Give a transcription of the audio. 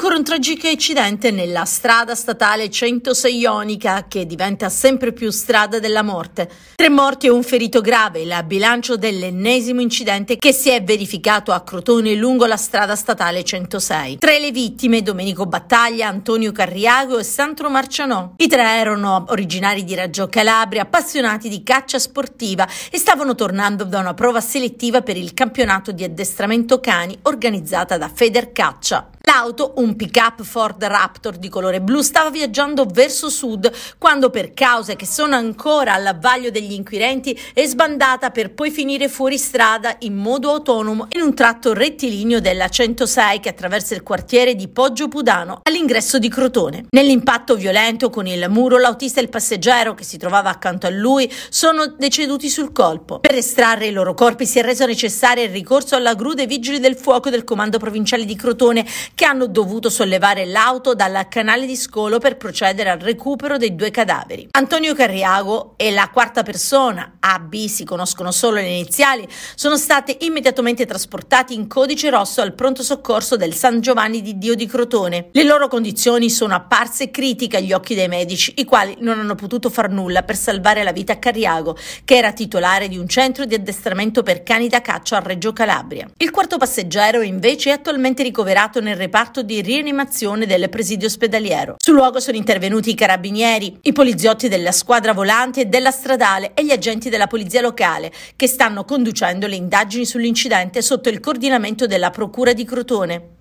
Ancora un tragico incidente nella strada statale 106 Ionica che diventa sempre più strada della morte. Tre morti e un ferito grave, il bilancio dell'ennesimo incidente che si è verificato a Crotone lungo la strada statale 106. Tre le vittime, Domenico Battaglia, Antonio Carriago e Sandro Marcianò. I tre erano originari di Raggio Calabria, appassionati di caccia sportiva e stavano tornando da una prova selettiva per il campionato di addestramento cani organizzata da Feder Caccia. L'auto, un pick-up Ford Raptor di colore blu, stava viaggiando verso sud quando per cause che sono ancora all'avvaglio degli inquirenti è sbandata per poi finire fuori strada in modo autonomo in un tratto rettilineo della 106 che attraversa il quartiere di Poggio Pudano all'ingresso di Crotone. Nell'impatto violento con il muro l'autista e il passeggero che si trovava accanto a lui sono deceduti sul colpo. Per estrarre i loro corpi si è reso necessario il ricorso alla gru dei vigili del fuoco del comando provinciale di Crotone che hanno dovuto sollevare l'auto dal canale di scolo per procedere al recupero dei due cadaveri. Antonio Carriago e la quarta persona, A, B, si conoscono solo le iniziali, sono state immediatamente trasportati in codice rosso al pronto soccorso del San Giovanni di Dio di Crotone. Le loro condizioni sono apparse critiche agli occhi dei medici, i quali non hanno potuto far nulla per salvare la vita a Carriago, che era titolare di un centro di addestramento per cani da caccia a Reggio Calabria. Il quarto passeggero invece è attualmente ricoverato nel reparto di rianimazione del presidio ospedaliero. Sul luogo sono intervenuti i carabinieri, i poliziotti della squadra volante e della stradale e gli agenti della polizia locale che stanno conducendo le indagini sull'incidente sotto il coordinamento della Procura di Crotone.